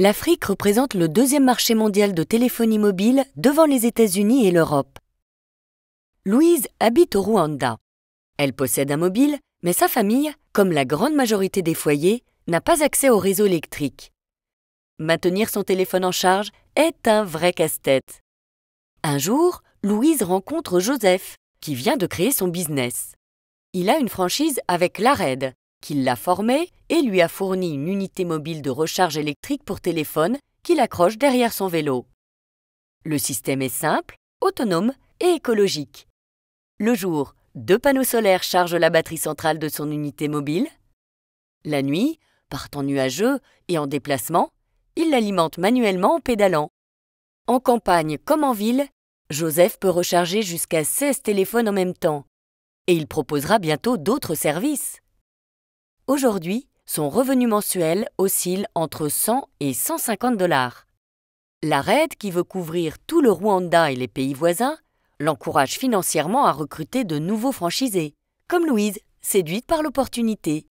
L'Afrique représente le deuxième marché mondial de téléphonie mobile devant les États-Unis et l'Europe. Louise habite au Rwanda. Elle possède un mobile, mais sa famille, comme la grande majorité des foyers, n'a pas accès au réseau électrique. Maintenir son téléphone en charge est un vrai casse-tête. Un jour, Louise rencontre Joseph, qui vient de créer son business. Il a une franchise avec l'ARED, qu'il l'a formé et lui a fourni une unité mobile de recharge électrique pour téléphone qu'il accroche derrière son vélo. Le système est simple, autonome et écologique. Le jour, deux panneaux solaires chargent la batterie centrale de son unité mobile. La nuit, par temps nuageux et en déplacement, il l'alimente manuellement en pédalant. En campagne comme en ville, Joseph peut recharger jusqu'à 16 téléphones en même temps. Et il proposera bientôt d'autres services. Aujourd'hui, son revenu mensuel oscille entre 100 et 150 dollars. La Red, qui veut couvrir tout le Rwanda et les pays voisins, l'encourage financièrement à recruter de nouveaux franchisés, comme Louise, séduite par l'opportunité.